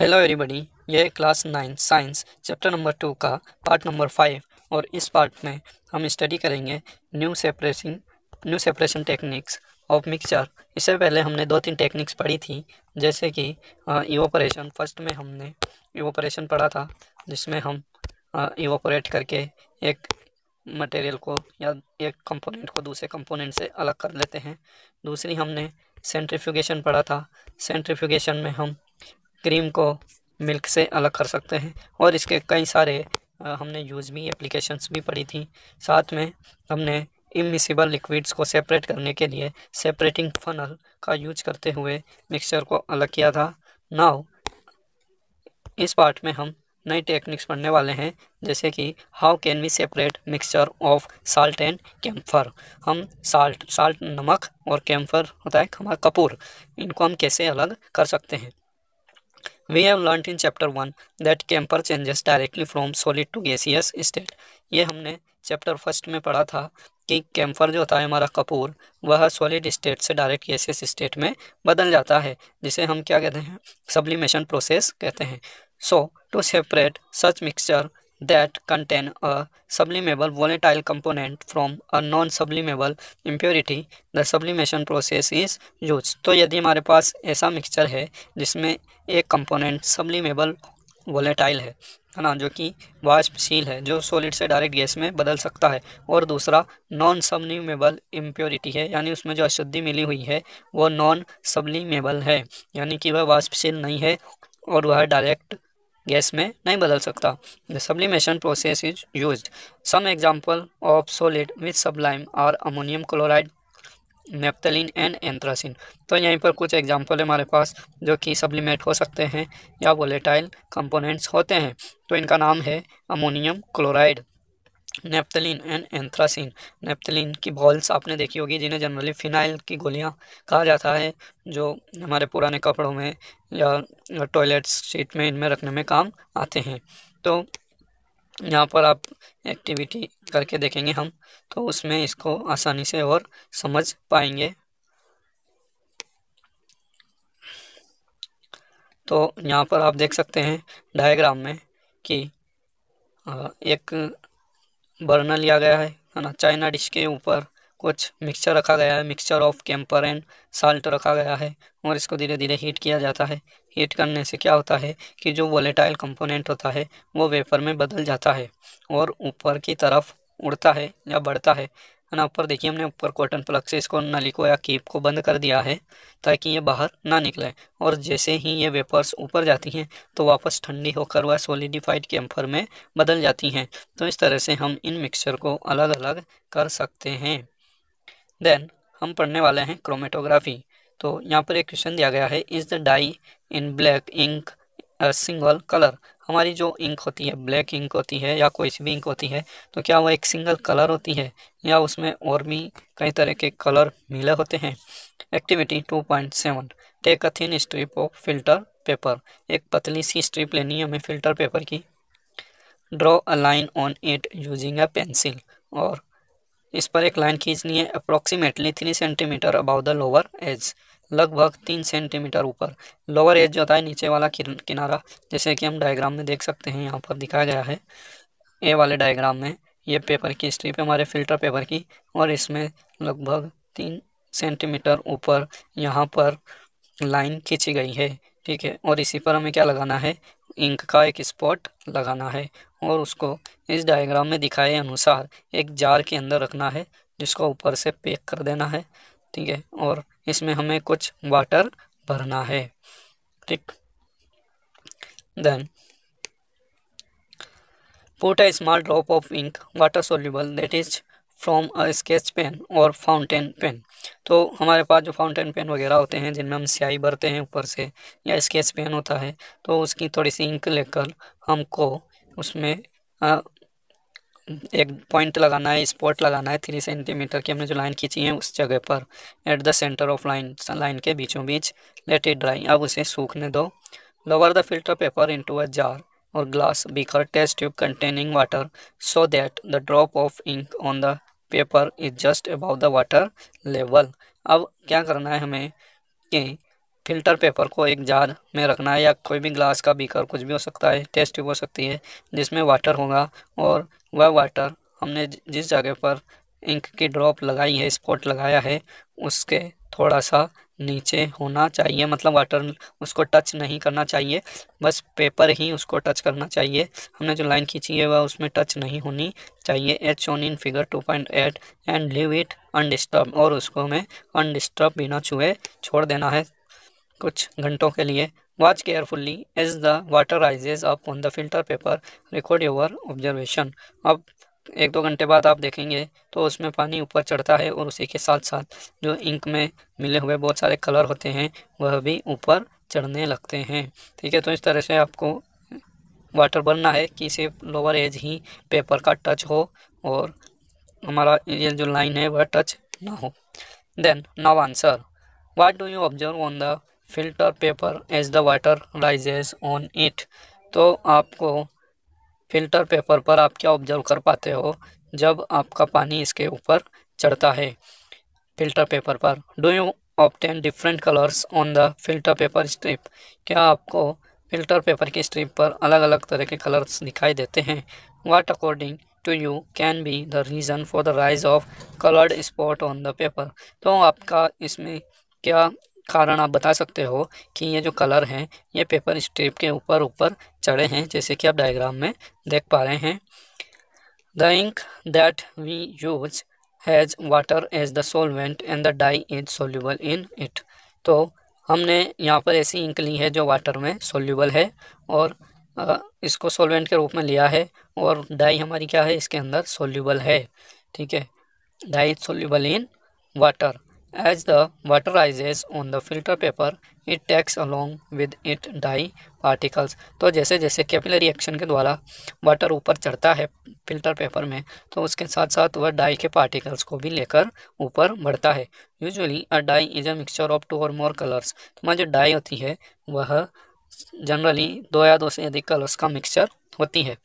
Hello everybody यह class nine science chapter number two का part number five और इस पार्ट में हम स्टडी करेंगे new separation new separation techniques of mixture इससे पहले हमने दो तीन टेक्निक्स पढ़ी थी जैसे कि ईवोपरेशन फर्स्ट में हमने ईवोपरेशन पढ़ा था जिसमें हम ईवोपरेट करके एक मटेरियल को या एक कंपोनेंट को दूसरे कंपोनेंट से अलग कर लेते हैं दूसरी हमने सेंट्रीफ्यूगेशन पढ़ा था सेंट्रीफ्यूगेशन में हम क्रीम को मिल्क से अलग कर सकते हैं और इसके कई सारे हमने यूज़ भी एप्लीकेशंस भी पढ़ी थी साथ में हमने इमिसिबल लिक्विड्स को सेपरेट करने के लिए सेपरेटिंग फनल का यूज करते हुए मिक्सचर को अलग किया था नाउ इस पार्ट में हम नई टेक्निक्स पढ़ने वाले हैं जैसे कि how can we separate mixture of salt and camphor हम साल्ट साल्ट नमक और कैम्फर होता है हमारा कपूर इनको हम कैसे अलग कर सकते हैं we have learn in chapter one that camper changes directly from solid to gaseous state ये हमने चैप्टर फर्स्ट में पढ़ा था कि कैम्फर जो होता है हमारा कपूर वह सॉलिड स्टेट से डायरेक्ट गैसियस स्टेट में बदल जाता है जिसे हम क्या कहते हैं सब्लिमेशन प्रोसेस कहते हैं so to separate such mixture that contain a sublimable volatile component from a non-sublimable impurity, the sublimation process is used. to yadi hamare paas aisa mixture hai jisme ek component sublimable volatile hai है ना जो कि वाष्पशील है जो solid से direct gas में बदल सकता है और दूसरा नॉन सबलिमेबल इम्प्योरिटी है यानी उसमें जो अशुद्धि मिली हुई है वो नॉन सबलिमेबल है यानी कि वह वाष्पशील नहीं है और वह डायरेक्ट गैस में नहीं बदल सकता the sublimation process is use some example of solid with sublime और ammonium chloride naphthalene and anthracene तो यहीं पर कुछ एग्जाम्पल है हमारे पास जो कि सब्लिमेट हो सकते हैं या वोलेटाइल कंपोनेंट्स होते हैं तो इनका नाम है ammonium chloride naphthalene and anthracene naphthalene की बॉल्स आपने देखी होगी जिन्हें जनरली फिनाइल की गोलियां कहा जाता है जो हमारे पुराने कपड़ों में या टॉयलेट सीट में इनमें रखने में काम आते हैं तो यहाँ पर आप एक्टिविटी करके देखेंगे हम तो उसमें इसको आसानी से और समझ पाएंगे तो यहाँ पर आप देख सकते हैं डायग्राम में कि एक बर्नर लिया गया है है ना चाइना डिश के ऊपर कुछ मिक्सचर रखा गया है mixture of camphor and salt रखा गया है और इसको धीरे धीरे हीट किया जाता है हीट करने से क्या होता है कि जो वोलेटाइल कंपोनेंट होता है वो वेपर में बदल जाता है और ऊपर की तरफ उड़ता है या बढ़ता है है ना ऊपर देखिए हमने ऊपर कॉटन प्लग से इसको नली को या कीप को बंद कर दिया है ताकि ये बाहर ना निकले और जैसे ही ये वेपर्स ऊपर जाती हैं तो वापस ठंडी होकर वह सोलिडिफाइड कैम्फर में बदल जाती हैं तो इस तरह से हम इन मिक्सचर को अलग अलग कर सकते हैं देन हम पढ़ने वाले हैं क्रोमेटोग्राफी तो यहाँ पर एक क्वेश्चन दिया गया है is the dye in black ink single colour हमारी जो इंक होती है ब्लैक इंक होती है या कोई भी इंक होती है तो क्या वो एक सिंगल कलर होती है या उसमें और भी कई तरह के कलर मिले होते हैं activity 2.7 take a thin strip of filter paper एक पतली सी स्ट्रिप लेनी है हमें फिल्टर पेपर की draw a line on it using a pencil और इस पर एक लाइन खींचनी है approximately three centimetre above the lower edge लगभग तीन सेंटीमीटर ऊपर लोअर एज जो होता है नीचे वाला किनारा जैसे कि हम डायग्राम में देख सकते हैं यहाँ पर दिखाया गया है ए वाले डायग्राम में ये पेपर की स्ट्रिप है हमारे फिल्टर पेपर की और इसमें लगभग तीन सेंटीमीटर ऊपर यहाँ पर लाइन खींची गई है ठीक है और इसी पर हमें क्या लगाना है इंक का एक स्पॉट लगाना है और उसको इस डायग्राम में दिखाए अनुसार एक जार के अंदर रखना है जिसको ऊपर से पैक कर देना है ठीक है और इसमें हमें कुछ वाटर भरना है ठीक then put a drop of ink water soluble that is from from sketch pen और फाउंटेन पेन तो हमारे पास जो फाउंटेन पेन वगैरह होते हैं जिनमें हम स्याही भरते हैं ऊपर से या स्केच पेन होता है तो उसकी थोड़ी सी इंक लेकर हमको उसमें एक पॉइंट लगाना है स्पॉट लगाना है थ्री सेंटीमीटर की हमने जो लाइन खींची है उस जगह पर at the centre of line line के बीचों बीच लेट इट ड्राई अब उसे सूखने दो lower the filter paper into a jar or glass beaker test tube containing water so that the drop of ink on the paper is just above the water level अब क्या करना है हमें कि फिल्टर पेपर को एक jar में रखना है या कोई भी ग्लास का बीकर कुछ भी हो सकता है टेस्ट ट्यूब हो सकती है जिसमें वाटर होगा और वह वाटर हमने जिस जगह पर इंक की ड्रॉप लगाई है स्पॉट लगाया है उसके थोड़ा सा नीचे होना चाहिए मतलब वाटर उसको टच नहीं करना चाहिए बस पेपर ही उसको टच करना चाहिए हमने जो लाइन खींची है वह उसमें टच नहीं होनी चाहिए as shown in figure two point eight and leave it undisturbed और उसको हमें अनडिस्टर्ब बिना छुए छोड़ देना है कुछ घंटों के लिए watch carefully as the water rises up on the filter paper record your observation अब एक दो घंटे बाद आप देखेंगे तो उसमें पानी ऊपर चढ़ता है और उसी के साथ साथ जो इंक में मिले हुए बहुत सारे कलर होते हैं वह भी ऊपर चढ़ने लगते हैं ठीक है तो इस तरह से आपको वाटर बनना है कि सिर्फ लोअर एज ही पेपर का टच हो और हमारा ये जो लाइन है वह टच ना हो then now answer what do you observe on the filter paper as the water rises on it तो आपको फिल्टर पेपर पर आप क्या ऑब्जर्व कर पाते हो जब आपका पानी इसके ऊपर चढ़ता है फिल्टर पेपर पर do you obtain different colours on the filter paper strip क्या आपको फिल्टर पेपर की स्ट्रिप पर अलग अलग तरह के कलर्स दिखाई देते हैं what according to you can be the reason for the rise of coloured spot on the paper तो आपका इसमें क्या कारण आप बता सकते हो कि ये जो कलर हैं ये पेपर स्ट्रिप के ऊपर ऊपर चढ़े हैं जैसे कि आप डायग्राम में देख पा रहे हैं the ink that we use has water as the solvent and the dye is soluble in it तो हमने यहाँ पर ऐसी इंक ली है जो वाटर में सोल्यूबल है और इसको सोलवेंट के रूप में लिया है और डाई हमारी क्या है इसके अंदर सोल्यूबल है ठीक है dye is soluble in water As the water rises on the filter paper, it takes along with it dye particles. तो जैसे जैसे कैपिलरी एक्शन के द्वारा वाटर ऊपर चढ़ता है फिल्टर पेपर में तो उसके साथ साथ वह डाई के पार्टिकल्स को भी लेकर ऊपर बढ़ता है usually a dye is a mixture of two or more colours तो जो डाई होती है वह जनरली दो या दो से अधिक कलर्स का मिक्सचर होती है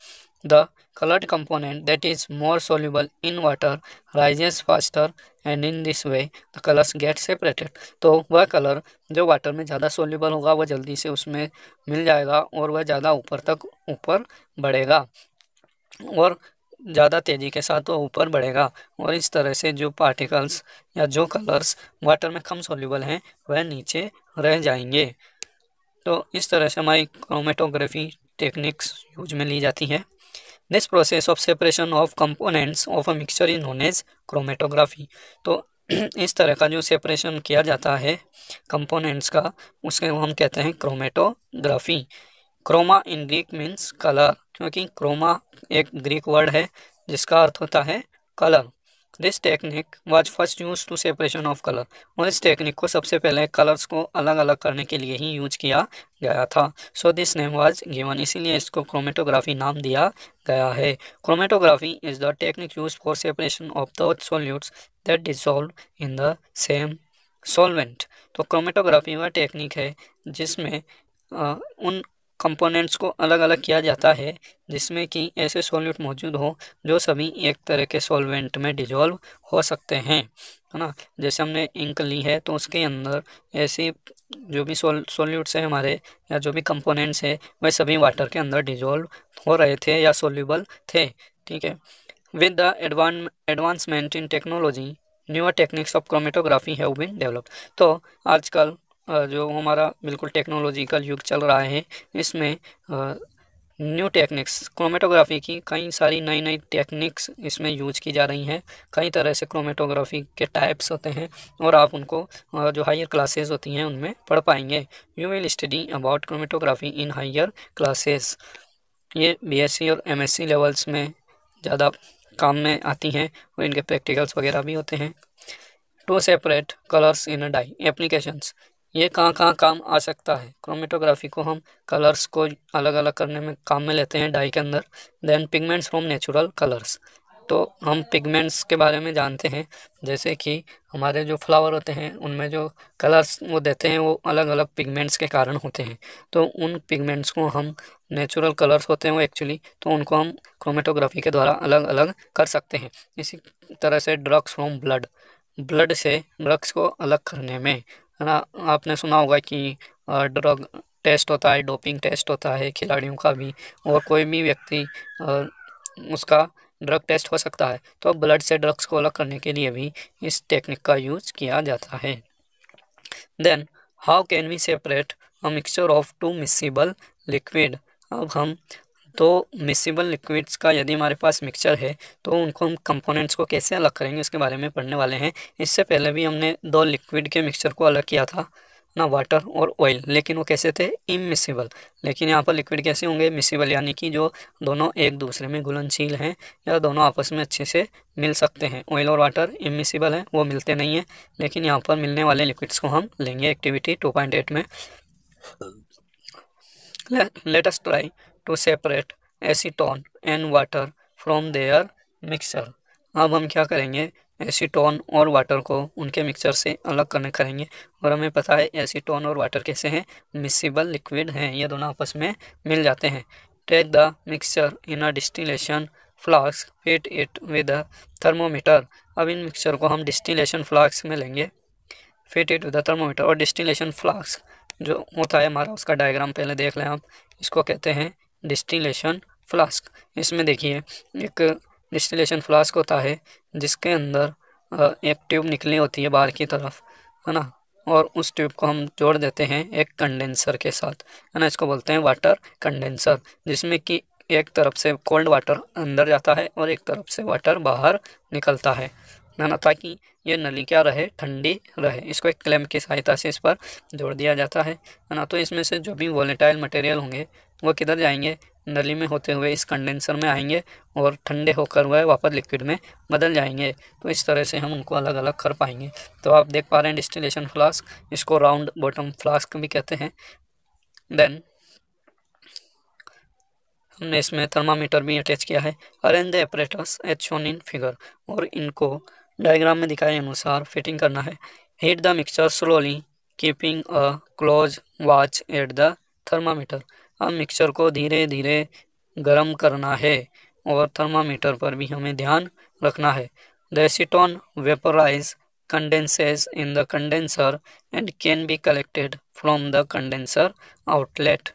The colored component that is more soluble in water rises faster and in this way the colours get separated तो वह कलर जो वाटर में ज़्यादा सोल्यूबल होगा वह जल्दी से उसमें मिल जाएगा और वह ज़्यादा ऊपर तक ऊपर बढ़ेगा और ज़्यादा तेज़ी के साथ वह ऊपर बढ़ेगा और इस तरह से जो पार्टिकल्स या जो कलर्स वाटर में कम सोल्यूबल हैं वह नीचे रह जाएंगे तो इस तरह से हमारी क्रोमेटोग्राफी टेक्निक्स यूज में ली जाती हैं this process of separation of components of a mixture is known as chromatography तो इस तरह का जो सेपरेशन किया जाता है कंपोनेंट्स का उसके हम कहते हैं chromatography chroma in Greek means colour क्योंकि क्रोमा एक ग्रीक वर्ड है जिसका अर्थ होता है colour this technique was first use to separation of colour और इस टेक्निक को सबसे पहले कलर्स को अलग अलग करने के लिए ही यूज किया गया था so this name was given इसीलिए इसको क्रोमेटोग्राफी नाम दिया गया है chromatography is the technique use for separation of the solutes that dissolve in the same solvent तो क्रोमेटोग्राफी वह टेक्निक है जिसमें उन कंपोनेंट्स को अलग अलग किया जाता है जिसमें कि ऐसे सॉल्यूट मौजूद हो जो सभी एक तरह के सॉल्वेंट में डिजॉल्व हो सकते हैं है ना जैसे हमने इंक ली है तो उसके अंदर ऐसे जो भी सॉल्यूट्स हैं हमारे या जो भी कंपोनेंट्स हैं वह सभी वाटर के अंदर डिजॉल्व हो रहे थे या सोल्यूबल थे ठीक है with the advan advancement in technology newer techniques of chromatography have been developed तो आजकल जो हमारा बिल्कुल टेक्नोलॉजिकल युग चल रहा है इसमें न्यू टेक्निक्स क्रोमेटोग्राफी की कई सारी नई नई टेक्निक्स इसमें यूज की जा रही हैं कई तरह से क्रोमेटोग्राफी के टाइप्स होते हैं और आप उनको जो हायर क्लासेस होती हैं उनमें पढ़ पाएंगे you will study about chromatography in higher classes ये बीएससी और एमएससी लेवल्स में ज़्यादा काम में आती हैं और इनके प्रैक्टिकल्स वगैरह भी होते हैं to separate colours in a dye applications ये कहाँ कहाँ काम आ सकता है क्रोमेटोग्राफी को हम कलर्स को अलग अलग करने में काम में लेते हैं डाई के अंदर then pigments from natural colours तो हम पिगमेंट्स के बारे में जानते हैं जैसे कि हमारे जो फ्लावर होते हैं उनमें जो कलर्स वो देते हैं वो अलग अलग पिगमेंट्स के कारण होते हैं तो उन पिगमेंट्स को हम नेचुरल कलर्स होते हैं वो एक्चुअली तो उनको हम क्रोमेटोग्राफी के द्वारा अलग अलग कर सकते हैं इसी तरह से ड्रग्स फ्रॉम ब्लड ब्लड से ड्रग्स को अलग करने में है ना आपने सुना होगा कि ड्रग टेस्ट होता है डोपिंग टेस्ट होता है खिलाड़ियों का भी और कोई भी व्यक्ति उसका ड्रग टेस्ट हो सकता है तो ब्लड से ड्रग्स को अलग करने के लिए भी इस टेक्निक का यूज किया जाता है then how can we separate a mixture of two miscible liquid अब हम तो मिसिबल लिक्विड्स का यदि हमारे पास मिक्सचर है तो उनको हम कंपोनेंट्स को कैसे अलग करेंगे उसके बारे में पढ़ने वाले हैं इससे पहले भी हमने दो लिक्विड के मिक्सचर को अलग किया था ना वाटर और ऑयल लेकिन वो कैसे थे इमिसिबल लेकिन यहाँ पर लिक्विड कैसे होंगे मिसिबल यानी कि जो दोनों एक दूसरे में घुलनशील हैं या दोनों आपस में अच्छे से मिल सकते हैं ऑयल और वाटर इमिसिबल हैं वो मिलते नहीं हैं लेकिन यहाँ पर मिलने वाले लिक्विड्स को हम लेंगे एक्टिविटी टू पॉइंट एट में let try to separate acetone and water from their mixture अब हम क्या करेंगे एसीटोन और वाटर को उनके मिक्सचर से अलग करने करेंगे और हमें पता है एसीटोन और वाटर कैसे हैं मिसिबल लिक्विड हैं ये दोनों आपस में मिल जाते हैं take the mixture in a distillation flask fit it with a thermometer अब इन मिक्सचर को हम डिस्टिलेशन फ्लास्क में लेंगे fit it with a thermometer और डिस्टिलेशन फ्लास्क जो होता है हमारा उसका डायग्राम पहले देख लें आप इसको कहते हैं डिस्टिलेशन फ्लास्क इसमें देखिए एक डिस्टिलेशन फ्लास्क होता है जिसके अंदर एक ट्यूब निकली होती है बाहर की तरफ है ना और उस ट्यूब को हम जोड़ देते हैं एक कंडेंसर के साथ है ना इसको बोलते हैं वाटर कंडेंसर जिसमें कि एक तरफ से कोल्ड वाटर अंदर जाता है और एक तरफ से वाटर बाहर निकलता है है ना ताकि ये नली क्या रहे ठंडी रहे इसको एक क्लैम्प की सहायता से इस पर जोड़ दिया जाता है है ना तो इसमें से जो भी वॉलेटाइल मटेरियल होंगे वो किधर जाएंगे नली में होते हुए इस कंडेंसर में आएंगे और ठंडे होकर वह वापस लिक्विड में बदल जाएंगे तो इस तरह से हम उनको अलग अलग कर पाएंगे तो आप देख पा रहे हैं डिस्टिलेशन फ्लास्क इसको राउंड बॉटम फ्लास्क भी कहते हैं देन हमने इसमें थर्मामीटर भी अटैच किया है arrange the apparatus as shown in figure और इनको डायग्राम में दिखाए अनुसार फिटिंग करना है heat the mixture slowly keeping a close watch at the thermometer अब मिक्सर को धीरे धीरे गर्म करना है और थर्मामीटर पर भी हमें ध्यान रखना है the acetone vaporise condenses in the condenser and can be collected from the condenser outlet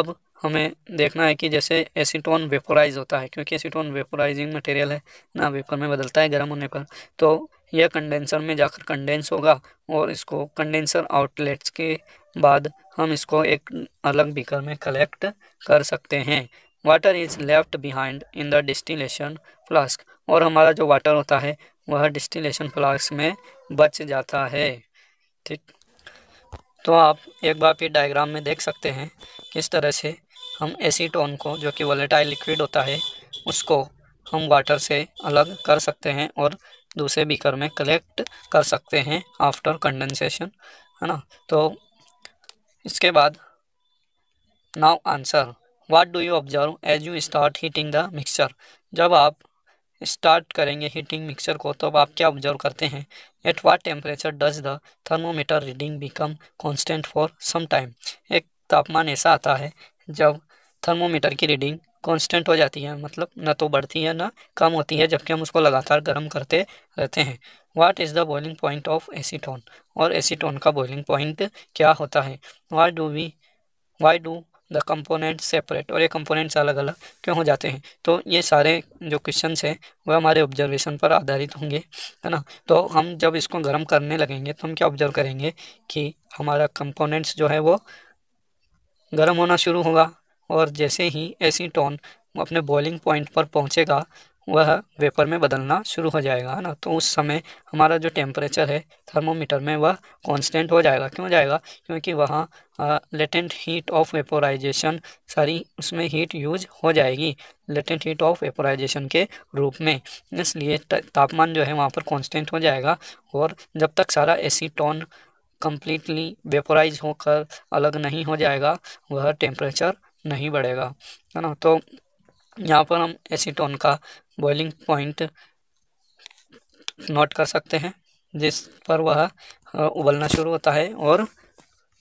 अब हमें देखना है कि जैसे एसीटोन वेपोराइज होता है क्योंकि एसीटोन वेपोराइजिंग मटेरियल है ना वेपर में बदलता है गर्म होने पर तो यह कंडेंसर में जाकर कंडेंस होगा और इसको कंडेंसर आउटलेट्स के बाद हम इसको एक अलग बीकर में कलेक्ट कर सकते हैं water is left behind in the distillation flask और हमारा जो वाटर होता है वह डिस्टिलेशन फ्लास्क में बच जाता है ठीक तो आप एक बार फिर डायग्राम में देख सकते हैं किस तरह से हम एसीटोन को जो कि वॉलेटाइल लिक्विड होता है उसको हम वाटर से अलग कर सकते हैं और दूसरे बीकर में कलेक्ट कर सकते हैं आफ्टर कंडेंसेशन है ना तो इसके बाद now answer what do you observe as you start heating the mixture जब आप स्टार्ट करेंगे हीटिंग मिक्सचर को तब तो आप क्या ऑब्जर्व करते हैं at what temperature does the thermometer reading become constant for some time एक तापमान ऐसा आता है जब थर्मोमीटर की रीडिंग कांस्टेंट हो जाती है मतलब ना तो बढ़ती है ना कम होती है जबकि हम उसको लगातार गर्म करते रहते हैं what is the boiling point of acetone और एसीटोन का बॉइलिंग पॉइंट क्या होता है why do we why do the component separate और ये कंपोनेंट्स अलग अलग क्यों हो जाते हैं तो ये सारे जो क्वेश्चन हैं वह हमारे ऑब्जर्वेशन पर आधारित होंगे है ना तो हम जब इसको गर्म करने लगेंगे तो हम क्या ऑब्जर्व करेंगे कि हमारा कंपोनेंट्स जो है वो गर्म होना शुरू होगा और जैसे ही एसीटोन अपने बॉइलिंग पॉइंट पर पहुंचेगा वह वेपर में बदलना शुरू हो जाएगा है ना तो उस समय हमारा जो टेम्परेचर है थर्मोमीटर में वह कांस्टेंट हो जाएगा क्यों जाएगा क्योंकि वहाँ लेटेंट हीट ऑफ वेपोराइजेशन सारी उसमें हीट यूज हो जाएगी लेटेंट हीट ऑफ वेपोराइजेशन के रूप में इसलिए तापमान जो है वहाँ पर कांस्टेंट हो जाएगा और जब तक सारा एसीटोन कम्प्लीटली वेपोराइज होकर अलग नहीं हो जाएगा वह टेम्परेचर नहीं बढ़ेगा है ना तो यहाँ पर हम एसीटोन का बॉइलिंग पॉइंट नोट कर सकते हैं जिस पर वह उबलना शुरू होता है और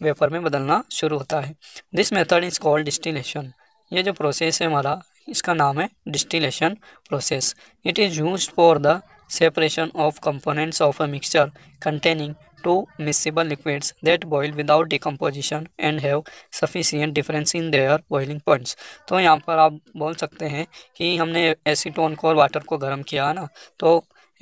वेपर में बदलना शुरू होता है this method is called distillation ये जो प्रोसेस है हमारा इसका नाम है distillation process it is use for the separation of components of a mixture containing two miscible liquids that boil without decomposition and have sufficient difference in their boiling points तो यहाँ पर आप बोल सकते हैं कि हमने एसीटोन को और वाटर को गर्म किया ना तो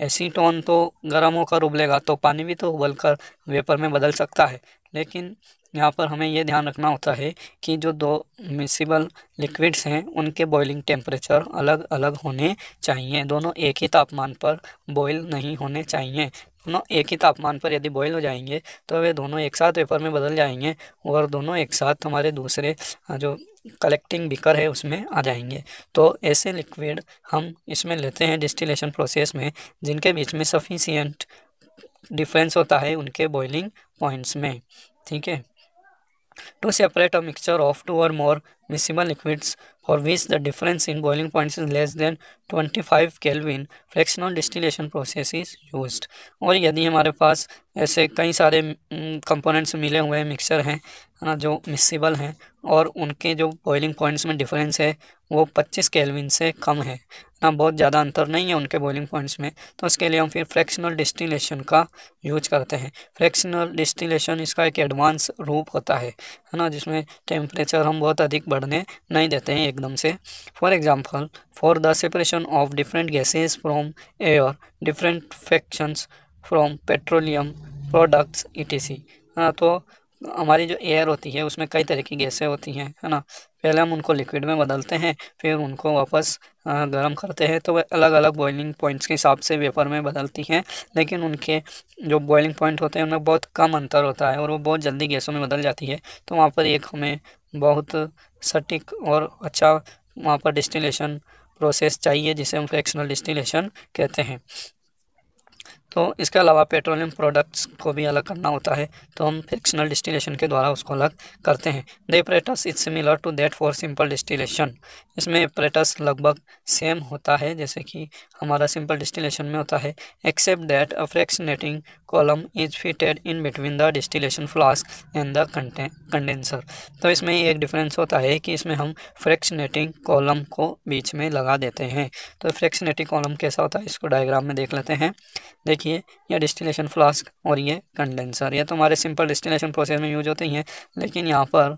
एसीटोन तो गर्म होकर उबलेगा तो पानी भी तो उबल कर वेपर में बदल सकता है लेकिन यहाँ पर हमें ये ध्यान रखना होता है कि जो दो मिसिबल लिक्विड्स हैं उनके बॉइलिंग टेम्परेचर अलग अलग होने चाहिए दोनों एक ही तापमान पर बॉयल नहीं होने चाहिए दोनों एक ही तापमान पर यदि बॉयल हो जाएंगे तो वे दोनों एक साथ पेपर में बदल जाएंगे और दोनों एक साथ हमारे दूसरे जो कलेक्टिंग बिकर है उसमें आ जाएंगे तो ऐसे लिक्विड हम इसमें लेते हैं डिस्टिलेशन प्रोसेस में जिनके बीच में सफिशियंट डिफरेंस होता है उनके बॉइलिंग पॉइंट्स में ठीक है to separate a mixture of two or more liquids liquids which the difference in in point is less less twenty five kelvin fractional distillation process is use और यदि हमारे पास ऐसे कई सारे कंपोनेंट्स मिले हुए मिक्सचर हैं है ना जो मिसिबल हैं और उनके जो बॉइलिंग पॉइंट्स में डिफरेंस है वो पच्चीस कैलविन से कम है ना बहुत ज़्यादा अंतर नहीं है उनके बॉइलिंग पॉइंट्स में तो उसके लिए हम फिर फ्रैक्शनल डिस्टिलेशन का यूज करते हैं फ्रैक्शनल डिस्टिलेशन इसका एक एडवांस रूप होता है है ना जिसमें टेम्परेचर हम बहुत अधिक बढ़ने नहीं देते हैं एकदम से for example for the separation of different gases from air different fractions from petroleum products ई है ना तो हमारी जो एयर होती है उसमें कई तरह की गैसें होती हैं है ना पहले हम उनको लिक्विड में बदलते हैं फिर उनको वापस गर्म करते हैं तो वह अलग अलग बॉइलिंग पॉइंट्स के हिसाब से वेपर में बदलती हैं लेकिन उनके जो बॉइलिंग पॉइंट होते हैं उनमें बहुत कम अंतर होता है और वो बहुत जल्दी गैसों में बदल जाती है तो वहाँ पर एक हमें बहुत सटीक और अच्छा वहाँ पर डिस्टिलेशन प्रोसेस चाहिए जिसे हम फ्रैक्शनल डिस्टिलेशन कहते हैं तो इसके अलावा पेट्रोलियम प्रोडक्ट्स को भी अलग करना होता है तो हम फ्रिक्शनल डिस्टिलेशन के द्वारा उसको अलग करते हैं the apparatus is similar to that for simple distillation इसमें एपरेटस लगभग सेम होता है जैसे कि हमारा सिंपल डिस्टिलेशन में होता है except that a fractionating column is fitted in between the distillation flask and the condenser तो इसमें एक डिफरेंस होता है कि इसमें हम फ्रैक्शनेटिंग कॉलम को बीच में लगा देते हैं तो फ्रैक्शनेटिंग कॉलम कैसा होता है इसको डायग्राम में देख लेते हैं देखिए देखिए ये डिस्टिलेशन फ्लास्क और ये कंडेंसर ये तो हमारे सिंपल डिस्टिलेशन प्रोसेस में यूज होते हैं लेकिन यहाँ पर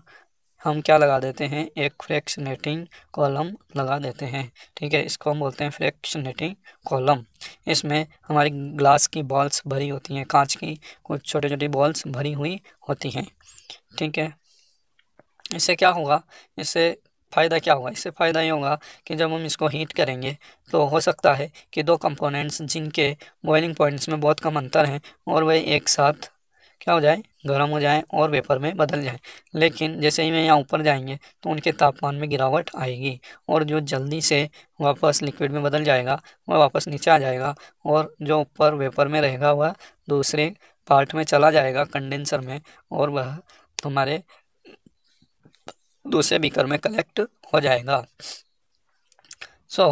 हम क्या लगा देते हैं एक फ्रैक्शनेटिंग कॉलम लगा देते हैं ठीक है इसको हम बोलते हैं फ्रैक्शनेटिंग कॉलम इसमें हमारी ग्लास की बॉल्स भरी होती हैं कांच की कुछ छोटी छोटी बॉल्स भरी हुई होती हैं ठीक है इससे क्या होगा इससे फ़ायदा क्या होगा इससे फ़ायदा ये होगा कि जब हम इसको हीट करेंगे तो हो सकता है कि दो कंपोनेंट्स जिनके बॉइलिंग पॉइंट्स में बहुत कम अंतर हैं और वह एक साथ क्या हो जाए गर्म हो जाए और वेपर में बदल जाए लेकिन जैसे ही वे यहाँ ऊपर जाएंगे तो उनके तापमान में गिरावट आएगी और जो जल्दी से वापस लिक्विड में बदल जाएगा वह वापस नीचे आ जाएगा और जो ऊपर वेपर में रहेगा वह दूसरे पार्ट में चला जाएगा कंडेंसर में और वह हमारे दूसरे बीकर में कलेक्ट हो जाएगा so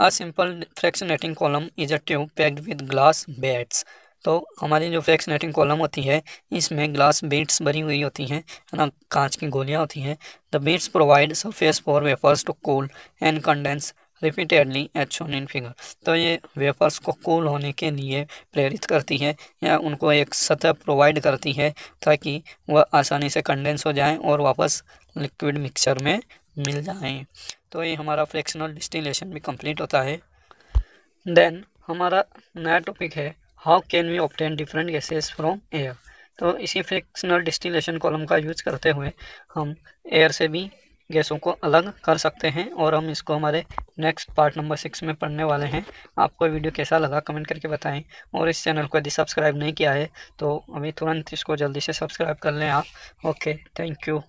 a simple fractionating column is a tube packed with glass beads तो हमारी जो फ्रैक्शनेटिंग कॉलम होती है इसमें ग्लास बीट्स भरी हुई होती हैं है ना कांच की गोलियां होती हैं the beads provide surface for vapours to cool and condense repeatedly as shown in figure तो ये वेपर्स को कूल होने के लिए प्रेरित करती है या उनको एक सतह प्रोवाइड करती है ताकि वह आसानी से कंडेंस हो जाएं और वापस लिक्विड मिक्सचर में मिल जाएं तो ये हमारा फ्रैक्शनल डिस्टिलेशन भी कंप्लीट होता है देन हमारा नया टॉपिक है how can we obtain different gases from air तो इसी फ्रैक्शनल डिस्टिलेशन कॉलम का यूज़ करते हुए हम एयर से भी गैसों को अलग कर सकते हैं और हम इसको हमारे नेक्स्ट पार्ट नंबर सिक्स में पढ़ने वाले हैं आपको वीडियो कैसा लगा कमेंट करके बताएं और इस चैनल को यदि सब्सक्राइब नहीं किया है तो अभी तुरंत इसको जल्दी से सब्सक्राइब कर लें आप ओके थैंक यू